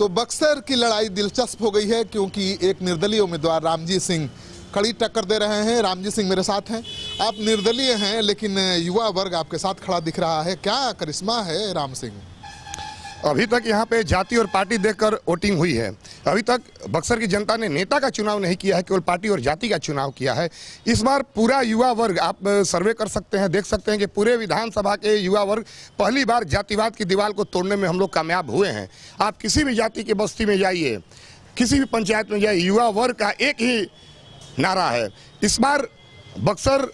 तो बक्सर की लड़ाई दिलचस्प हो गई है क्योंकि एक निर्दलीय उम्मीदवार रामजीत सिंह कड़ी टक्कर दे रहे हैं रामजीत सिंह मेरे साथ हैं आप निर्दलीय हैं लेकिन युवा वर्ग आपके साथ खड़ा दिख रहा है क्या करिश्मा है राम सिंह अभी तक यहाँ पे जाति और पार्टी देखकर वोटिंग हुई है अभी तक बक्सर की जनता ने नेता का चुनाव नहीं किया है केवल पार्टी और जाति का चुनाव किया है इस बार पूरा युवा वर्ग आप सर्वे कर सकते हैं देख सकते हैं कि पूरे विधानसभा के युवा वर्ग पहली बार जातिवाद की दीवार को तोड़ने में हम लोग कामयाब हुए हैं आप किसी भी जाति की बस्ती में जाइए किसी भी पंचायत में जाइए युवा वर्ग का एक ही नारा है इस बार बक्सर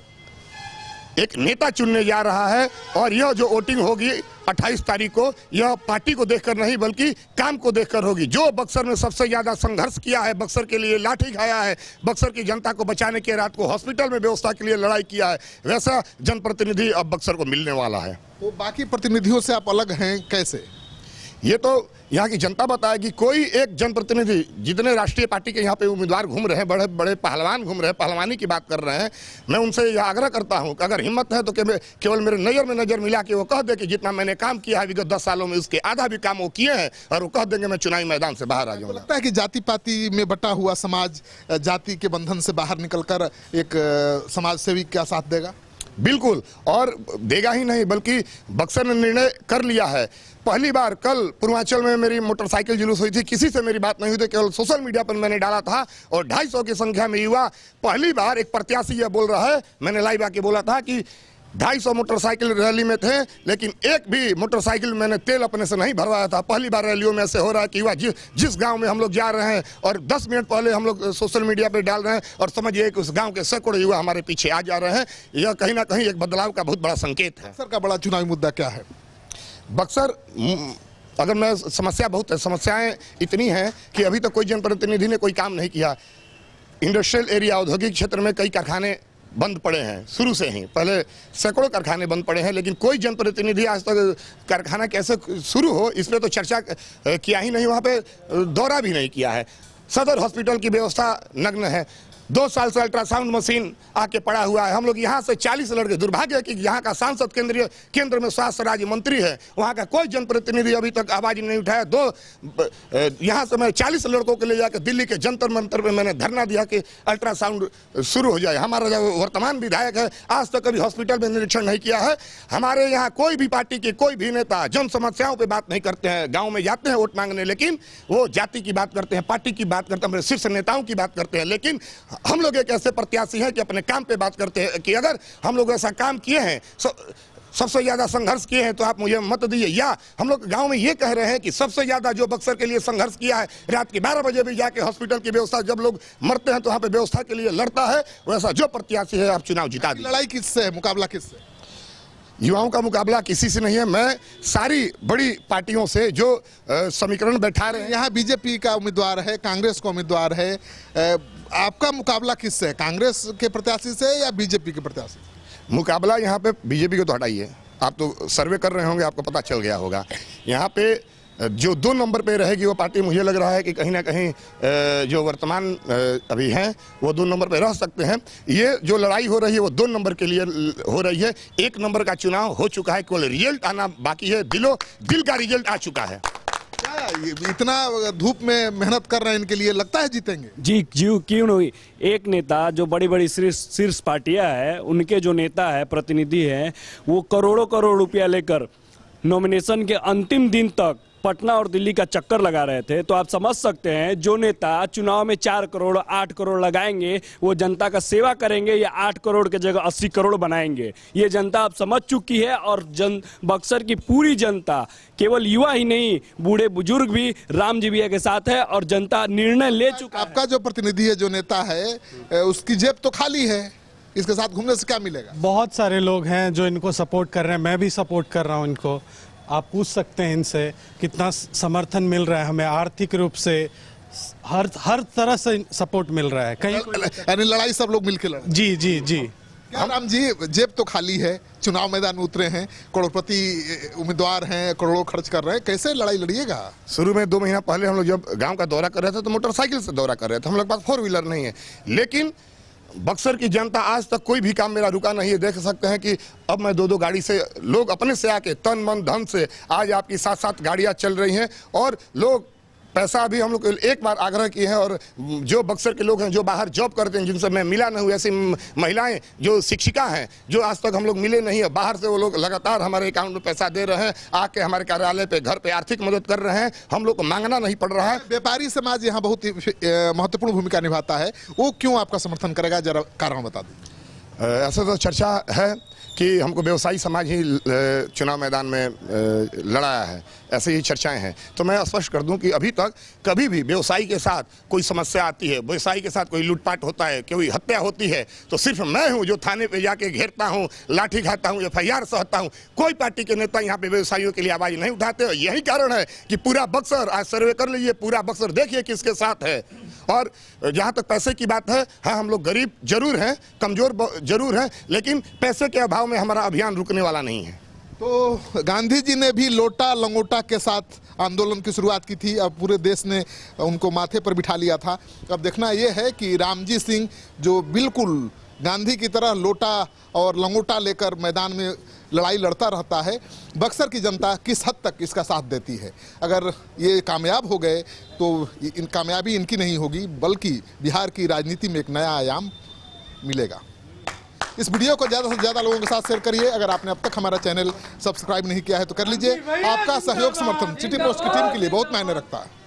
एक नेता चुनने जा रहा है और यह जो वोटिंग होगी अट्ठाईस तारीख को यह पार्टी को देखकर नहीं बल्कि काम को देखकर होगी जो बक्सर में सबसे ज़्यादा संघर्ष किया है बक्सर के लिए लाठी खाया है बक्सर की जनता को बचाने के रात को हॉस्पिटल में व्यवस्था के लिए लड़ाई किया है वैसा जनप्रतिनिधि अब बक्सर को मिलने वाला है तो बाकी प्रतिनिधियों से आप अलग हैं कैसे ये तो यहाँ की जनता बताएगी कोई एक जनप्रतिनिधि जितने राष्ट्रीय पार्टी के यहाँ पे उम्मीदवार घूम रहे हैं बड़े बड़े पहलवान घूम रहे हैं पहलवानी की बात कर रहे हैं मैं उनसे यह आग्रह करता हूँ कि अगर हिम्मत है तो केवल मेरे नज़र में नज़र मिला कि वो कह दे कि जितना मैंने काम किया है विगत दस सालों में उसके आधा भी काम वो किए हैं और वो कह देंगे मैं चुनावी मैदान से बाहर आ जाऊँगा लगता है कि जाति पाति में बटा हुआ समाज जाति के बंधन से बाहर निकल एक समाज सेवी का साथ देगा बिल्कुल और देगा ही नहीं बल्कि बक्सर ने निर्णय कर लिया है पहली बार कल पूर्वांचल में मेरी मोटरसाइकिल जुलूस हुई थी किसी से मेरी बात नहीं हुई थी केवल सोशल मीडिया पर मैंने डाला था और 250 की संख्या में युवा पहली बार एक प्रत्याशी यह बोल रहा है मैंने लाइव आके बोला था कि ढाई सौ मोटरसाइकिल रैली में थे लेकिन एक भी मोटरसाइकिल मैंने तेल अपने से नहीं भरवाया था पहली बार रैलियों में ऐसे हो रहा है कि वह जि, जिस गांव में हम लोग जा रहे हैं और 10 मिनट पहले हम लोग सोशल मीडिया पर डाल रहे हैं और समझिए कि उस गाँव के सैकड़ों युवा हमारे पीछे आ जा रहे हैं यह कहीं ना कहीं एक बदलाव का बहुत बड़ा संकेत है सर का बड़ा चुनावी मुद्दा क्या है बक्सर अगर मैं समस्या बहुत है समस्याएं इतनी हैं कि अभी तक कोई जनप्रतिनिधि ने कोई काम नहीं किया इंडस्ट्रियल एरिया औद्योगिक क्षेत्र में कई कारखाने बंद पड़े हैं शुरू से ही पहले सैकड़ों कारखाने बंद पड़े हैं लेकिन कोई जनप्रतिनिधि आज तक तो कारखाना कैसे शुरू हो इस पर तो चर्चा किया ही नहीं वहाँ पे दौरा भी नहीं किया है सदर हॉस्पिटल की व्यवस्था नग्न है दो साल से अल्ट्रासाउंड मशीन आके पड़ा हुआ है हम लोग यहाँ से 40 लड़के दुर्भाग्य है कि यहाँ का सांसद केंद्रीय केंद्र में स्वास्थ्य राज्य मंत्री है वहाँ का कोई जनप्रतिनिधि अभी तक आवाज नहीं उठाया दो यहाँ से मैं 40 लड़कों के लिए जाकर दिल्ली के जंतर मंतर में मैंने धरना दिया कि अल्ट्रासाउंड शुरू हो जाए हमारा जो वर्तमान विधायक है आज तक कभी हॉस्पिटल में निरीक्षण नहीं किया है हमारे यहाँ कोई भी पार्टी के कोई भी नेता जन समस्याओं पर बात नहीं करते हैं गाँव में जाते हैं वोट मांगने लेकिन वो जाति की बात करते हैं पार्टी की बात करते हैं शीर्ष नेताओं की बात करते हैं लेकिन हम लोग एक ऐसे प्रत्याशी हैं कि अपने काम पे बात करते हैं कि अगर हम लोग ऐसा काम किए हैं सबसे ज़्यादा संघर्ष किए हैं तो आप मुझे मत दिए या हम लोग गांव में ये कह रहे हैं कि सबसे ज़्यादा जो बक्सर के लिए संघर्ष किया है रात के बारह बजे भी जाके हॉस्पिटल की व्यवस्था जब लोग मरते हैं तो वहाँ पे व्यवस्था के लिए लड़ता है वैसा जो प्रत्याशी है आप चुनाव जिता दी लड़ाई किससे है मुकाबला किससे युवाओं का मुकाबला किसी से नहीं है मैं सारी बड़ी पार्टियों से जो समीकरण बैठा रहे हैं यहाँ बीजेपी का उम्मीदवार है कांग्रेस का उम्मीदवार है आपका मुकाबला किससे है कांग्रेस के प्रत्याशी से या बीजेपी के प्रत्याशी मुकाबला यहाँ पे बीजेपी को तो हटाइए आप तो सर्वे कर रहे होंगे आपको पता चल गया होगा यहाँ पे जो दो नंबर पे रहेगी वो पार्टी मुझे लग रहा है कि कहीं ना कहीं जो वर्तमान अभी हैं वो दो नंबर पे रह सकते हैं ये जो लड़ाई हो रही है वो दो नंबर के लिए हो रही है एक नंबर का चुनाव हो चुका है केवल रिजल्ट आना बाकी है दिलो दिल का रिजल्ट आ चुका है इतना धूप में मेहनत कर रहे हैं इनके लिए लगता है जीतेंगे जी जी क्यों नहीं एक नेता जो बड़ी बड़ी शीर्ष पार्टियां है उनके जो नेता है प्रतिनिधि है वो करोड़ों करोड़ रुपया लेकर नॉमिनेशन के अंतिम दिन तक पटना और दिल्ली का चक्कर लगा रहे थे तो आप समझ सकते हैं जो नेता चुनाव में चार करोड़ आठ करोड़ लगाएंगे वो जनता का सेवा करेंगे या आठ करोड़ के जगह अस्सी करोड़ बनाएंगे ये जनता आप समझ चुकी है और जन बक्सर की पूरी जनता केवल युवा ही नहीं बूढ़े बुजुर्ग भी राम जीविया के साथ है और जनता निर्णय ले चुका आपका जो प्रतिनिधि है जो नेता है उसकी जेब तो खाली है इसके साथ घूमने से क्या मिलेगा बहुत सारे लोग हैं जो इनको सपोर्ट कर रहे हैं मैं भी सपोर्ट कर रहा हूँ इनको आप पूछ सकते हैं इनसे कितना समर्थन मिल रहा है हमें आर्थिक रूप से हर हर तरह से सपोर्ट मिल रहा है कहीं यानी लड़ाई सब लोग मिलकर लड़ जी जी जी राम जी जेब तो खाली है चुनाव मैदान में उतरे हैं करोड़पति उम्मीदवार हैं करोड़ों खर्च कर रहे हैं कैसे लड़ाई लड़िएगा शुरू में दो महीना पहले हम लोग जब गांव का दौरा कर रहे थे तो मोटरसाइकिल से दौरा कर रहे थे हम लोग पास फोर व्हीलर नहीं है लेकिन बक्सर की जनता आज तक कोई भी काम मेरा रुका नहीं है देख सकते हैं कि अब मैं दो दो गाड़ी से लोग अपने से आके तन मन धन से आज आपकी साथ साथ गाड़ियाँ चल रही हैं और लोग पैसा अभी हम लोग एक बार आग्रह किए हैं और जो बक्सर के लोग हैं जो बाहर जॉब करते हैं जिनसे मैं मिला नहीं हुआ ऐसी महिलाएं जो शिक्षिका हैं जो आज तक हम लोग मिले नहीं है बाहर से वो लोग लगातार हमारे अकाउंट में पैसा दे रहे हैं आके हमारे कार्यालय पे घर पे आर्थिक मदद कर रहे हैं हम लोग को मांगना नहीं पड़ रहा है व्यापारी समाज यहाँ बहुत महत्वपूर्ण भूमिका निभाता है वो क्यों आपका समर्थन करेगा जरा कारण बता दें ऐसा तो चर्चा है कि हमको व्यवसायी समाज ही चुनाव मैदान में लड़ाया है ऐसे ही चर्चाएं हैं तो मैं स्पष्ट कर दूं कि अभी तक कभी भी व्यवसायी के साथ कोई समस्या आती है व्यवसायी के साथ कोई लूटपाट होता है कोई हत्या होती है तो सिर्फ मैं हूं जो थाने पे जाके घेरता हूं लाठी खाता हूं एफ आई आर सहता हूँ कोई पार्टी के नेता यहाँ पे व्यवसायियों के लिए आवाज़ नहीं उठाते यही कारण है कि पूरा बक्सर आज सर्वे कर लीजिए पूरा बक्सर देखिए किसके साथ है और जहाँ तक पैसे की बात है हाँ हम लोग गरीब जरूर हैं कमज़ोर जरूर हैं लेकिन पैसे के अभाव गांव में हमारा अभियान रुकने वाला नहीं है तो गांधी जी ने भी लोटा लंगोटा के साथ आंदोलन की शुरुआत की थी अब पूरे देश ने उनको माथे पर बिठा लिया था अब देखना यह है कि रामजी सिंह जो बिल्कुल गांधी की तरह लोटा और लंगोटा लेकर मैदान में लड़ाई लड़ता रहता है बक्सर की जनता किस हद तक इसका साथ देती है अगर ये कामयाब हो गए तो इन कामयाबी इनकी नहीं होगी बल्कि बिहार की राजनीति में एक नया आयाम मिलेगा इस वीडियो को ज़्यादा से ज़्यादा लोगों के साथ शेयर करिए अगर आपने अब तक हमारा चैनल सब्सक्राइब नहीं किया है तो कर लीजिए आपका सहयोग समर्थन सिटी पोस्ट की टीम के लिए बहुत मायने रखता है